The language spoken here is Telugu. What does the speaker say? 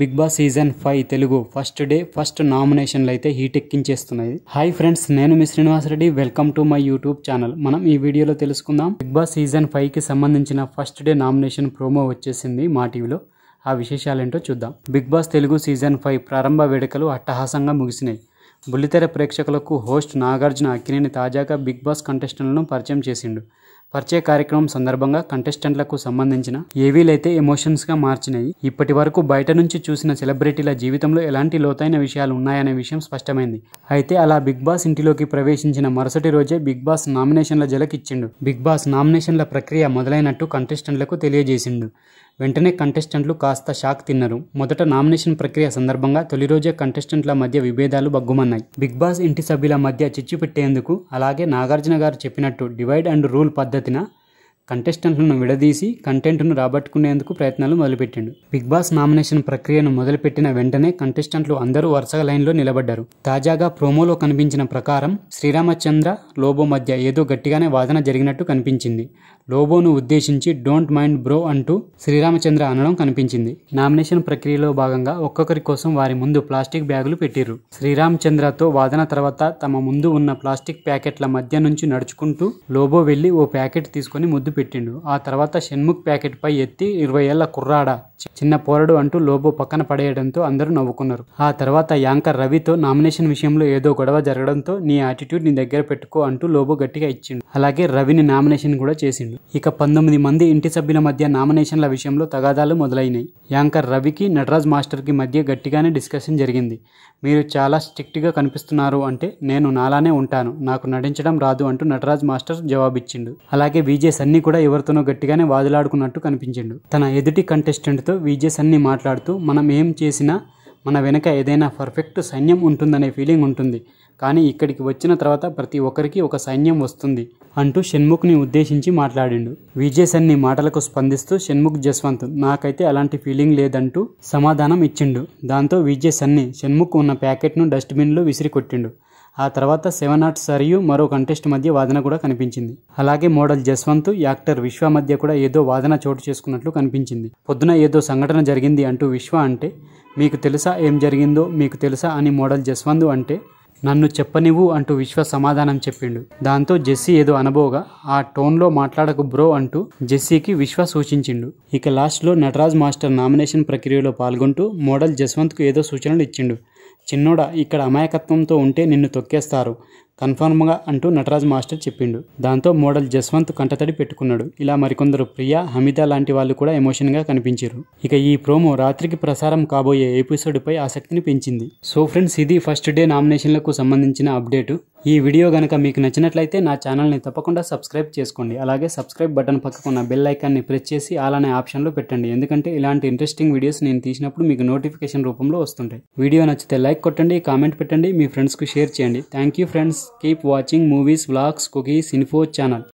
big Boss season five Telugu first day first నామినేషన్లు అయితే హీట్ ఎక్కించేస్తున్నాయి హాయ్ ఫ్రెండ్స్ నేను మీ Srinivas Reddy welcome to my YouTube channel మనం ఈ వీడియోలో తెలుసుకుందాం బిగ్ బాస్ సీజన్ ఫైవ్ కి సంబంధించిన ఫస్ట్ డే నామినేషన్ ప్రోమో వచ్చేసింది మా టీవీలో ఆ విశేషాలేంటో చూద్దాం Bigg Boss Telugu season five ప్రారంభ వేడుకలు అట్టహాసంగా ముగిసినాయి బుల్లితెర ప్రేక్షకులకు హోస్ట్ నాగార్జున అక్కినేని తాజాగా బిగ్ బాస్ కంటెస్టెంట్లను పరిచయం చేసిండు పరిచయ కార్యక్రమం సందర్భంగా కంటెస్టెంట్లకు సంబంధించిన ఏవీలైతే ఎమోషన్స్గా మార్చినాయి ఇప్పటి వరకు బయట నుంచి చూసిన సెలబ్రిటీల జీవితంలో ఎలాంటి లోతైన విషయాలు ఉన్నాయనే విషయం స్పష్టమైంది అయితే అలా బిగ్ బాస్ ఇంటిలోకి ప్రవేశించిన మరుసటి రోజే బిగ్ బాస్ నామినేషన్ల జలకిచ్చిండు బిగ్ బాస్ నామినేషన్ల ప్రక్రియ మొదలైనట్టు కంటెస్టెంట్లకు తెలియజేసిండు వెంటనే కంటెస్టెంట్లు కాస్త షాక్ తిన్నారు మొదట నామినేషన్ ప్రక్రియ సందర్భంగా తొలి రోజే కంటెస్టెంట్ల మధ్య విభేదాలు బగ్గుమన్నాయి బిగ్ బాస్ ఇంటి సభ్యుల మధ్య చిచ్చు పెట్టేందుకు అలాగే నాగార్జున గారు చెప్పినట్టు డివైడ్ అండ్ రూల్ పద్ధతిన కంటెస్టెంట్లను విడదీసి కంటెంట్ను రాబట్టుకునేందుకు ప్రయత్నాలు మొదలుపెట్టిండు బిగ్ బాస్ నామినేషన్ ప్రక్రియను మొదలుపెట్టిన వెంటనే కంటెస్టెంట్లు అందరూ వరుసగా లైన్లో నిలబడ్డారు తాజాగా ప్రోమోలో కనిపించిన ప్రకారం శ్రీరామచంద్ర లోబో మధ్య ఏదో గట్టిగానే వాదన జరిగినట్టు కనిపించింది లోబోను ఉద్దేశించి డోంట్ మైండ్ బ్రో అంటూ శ్రీరామచంద్ర అనడం కనిపించింది నామినేషన్ ప్రక్రియలో భాగంగా ఒక్కొక్కరి కోసం వారి ముందు ప్లాస్టిక్ బ్యాగులు పెట్టిరు శ్రీరామచంద్రతో వాదన తర్వాత తమ ముందు ఉన్న ప్లాస్టిక్ ప్యాకెట్ల మధ్య నుంచి నడుచుకుంటూ లోబో వెళ్లి ఓ ప్యాకెట్ తీసుకుని ముద్దు పెట్టిండు ఆ తర్వాత షణ్ముఖ్ ప్యాకెట్ పై ఎత్తి ఇరవై ఏళ్ల కుర్రాడ చిన్న పోరడు అంటూ లోబో పక్కన పడేయడంతో అందరూ నవ్వుకున్నారు ఆ తర్వాత యాంకర్ రవితో నామినేషన్ విషయంలో ఏదో గొడవ జరగడంతో నీ యాటిట్యూడ్ నీ దగ్గర పెట్టుకో అంటూ లోబో గట్టిగా ఇచ్చిండు అలాగే రవిని నామినేషన్ కూడా చేసిండు ఇక పంతొమ్మిది మంది ఇంటి సభ్యుల మధ్య నామినేషన్ల విషయంలో తగాదాలు మొదలైనాయి యాంకర్ రవికి నటరాజ్ మాస్టర్కి మధ్య గట్టిగానే డిస్కషన్ జరిగింది మీరు చాలా స్ట్రిక్ట్గా కనిపిస్తున్నారు అంటే నేను నాలానే ఉంటాను నాకు నటించడం రాదు అంటూ నటరాజ్ మాస్టర్ జవాబిచ్చిండు అలాగే విజయ్ సన్నీ కూడా ఎవరితోనో గట్టిగానే వాదులాడుకున్నట్టు కనిపించిండు తన ఎదుటి కంటెస్టెంట్తో విజయ్ సన్ని మాట్లాడుతూ మనం ఏం చేసినా మన వెనక ఏదైనా పర్ఫెక్ట్ సైన్యం ఉంటుందనే ఫీలింగ్ ఉంటుంది కానీ ఇక్కడికి వచ్చిన తర్వాత ప్రతి ఒక్కరికి ఒక సైన్యం వస్తుంది అంటూ షణ్ముఖ్ని ఉద్దేశించి మాట్లాడిండు విజయ్ సన్ని మాటలకు స్పందిస్తూ షణ్ముఖ్ జస్వంత్ నాకైతే అలాంటి ఫీలింగ్ లేదంటూ సమాధానం ఇచ్చిండు దాంతో విజయ్ సన్ని షణ్ముఖ్ ఉన్న ప్యాకెట్ను డస్ట్బిన్లో కొట్టిండు ఆ తర్వాత సెవెన్ ఆర్ట్ సరియు మరో కంటెస్ట్ మధ్య వాదన కూడా కనిపించింది అలాగే మోడల్ జస్వంత్ యాక్టర్ విశ్వ మధ్య కూడా ఏదో వాదన చోటు చేసుకున్నట్లు కనిపించింది పొద్దున ఏదో సంఘటన జరిగింది అంటూ విశ్వ అంటే మీకు తెలుసా ఏం జరిగిందో మీకు తెలుసా అని మోడల్ జస్వంత్ అంటే నన్ను చెప్పనివ్వు అంటూ విశ్వ సమాధానం చెప్పిండు దాంతో జెస్సీ ఏదో అనబోగా ఆ టోన్లో మాట్లాడకు బ్రో అంటూ జెస్సీకి విశ్వ సూచించిండు ఇక లాస్ట్లో నటరాజ్ మాస్టర్ నామినేషన్ ప్రక్రియలో పాల్గొంటూ మోడల్ జస్వంత్కు ఏదో సూచనలు ఇచ్చిండు చిన్నోడా ఇక్కడ అమాయకత్వంతో ఉంటే నిన్ను తొక్కేస్తారు కన్ఫర్మ్గా అంటూ నటరాజ్ మాస్టర్ చెప్పిండు దాంతో మోడల్ జస్వంత్ కంటతడి పెట్టుకున్నాడు ఇలా మరికొందరు ప్రియా హమిద లాంటి వాళ్ళు కూడా ఎమోషన్గా కనిపించారు ఇక ఈ ప్రోమో రాత్రికి ప్రసారం కాబోయే ఎపిసోడ్పై ఆసక్తిని పెంచింది సో ఫ్రెండ్స్ ఇది ఫస్ట్ డే నామినేషన్లకు సంబంధించిన అప్డేటు ఈ వీడియో కనుక మీకు నచ్చినట్లయితే నా ఛానల్ని తప్పకుండా సబ్స్క్రైబ్ చేసుకోండి అలాగే సబ్స్క్రైబ్ బటన్ పక్కకున్న బెల్ ఐకాన్ని ప్రెస్ చేసి అలానే ఆప్షన్లో పెట్టండి ఎందుకంటే ఇలాంటి ఇంట్రెస్టింగ్ వీడియోస్ నేను తీసినప్పుడు మీకు నోటిఫికేషన్ రూపంలో వస్తుంటాయి వీడియో నచ్చితే లైక్ కొట్టండి కామెంట్ పెట్టండి మీ ఫ్రెండ్స్కు షేర్ చేయండి thank you friends keep watching movies blogs cookies info channel